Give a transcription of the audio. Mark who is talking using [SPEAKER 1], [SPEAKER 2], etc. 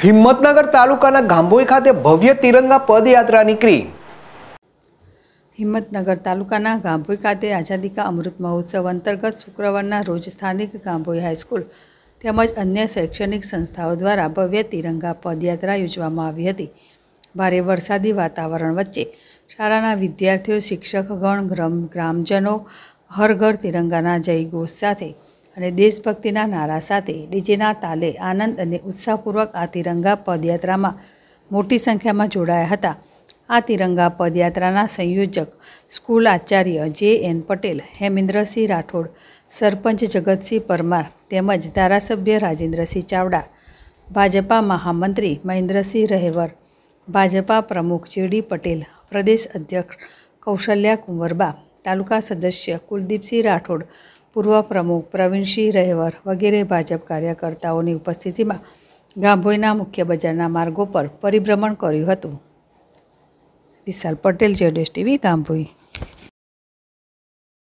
[SPEAKER 1] હિંમતનગર તાલુકાના ગાંભોઈ ખાતે ભવ્ય તિરંગા પદયાત્રા નીકળી
[SPEAKER 2] હિંમતનગર તાલુકાના ગાંભોઈ ખાતે આઝાદી અમૃત મહોત્સવ અંતર્ગત શુક્રવારના રોજ સ્થાનિક ગાંભોઈ હાઈસ્કૂલ તેમજ અન્ય શૈક્ષણિક સંસ્થાઓ દ્વારા ભવ્ય તિરંગા પદયાત્રા યોજવામાં આવી હતી ભારે વરસાદી વાતાવરણ વચ્ચે શાળાના વિદ્યાર્થીઓ શિક્ષકગણ ગ્રામજનો હરઘર ઘર તિરંગાના જયઘોષ સાથે અને દેશભક્તિના નારા સાથે ડીજેના તાલે આનંદ અને ઉત્સાહપૂર્વક આ તિરંગા પદયાત્રામાં મોટી સંખ્યામાં જોડાયા હતા આ તિરંગા પદયાત્રાના સંયોજક સ્કૂલ આચાર્ય જે એન પટેલ હેમન્દ્રસિંહ राठौड़ સરપંચ જગતસિંહ પરમાર તેમજ ધારાસભ્ય રાજેન્દ્રસિંહ ચાવડા ભાજપ મહામંત્રી મહેન્દ્રસિંહ રહેવર ભાજપ પ્રમુખ ચીડી પટેલ પ્રદેશ અધ્યક્ષ કૌશલ્યા કુંવરબા તાલુકા સભ્ય કુલદીપસિંહ राठौड़ પૂર્વ પ્રમુખ પ્રવીણસિંહ રહેવર વગેરે ભાજપ કાર્યકર્તાઓની ઉપસ્થિતિમાં ગાંભોઈના મુખ્ય બજારના માર્ગો પર પરિભ્રમણ કર્યું હતું વિશાલ પટેલ જેડેશ ટીવી ગાંભોઈ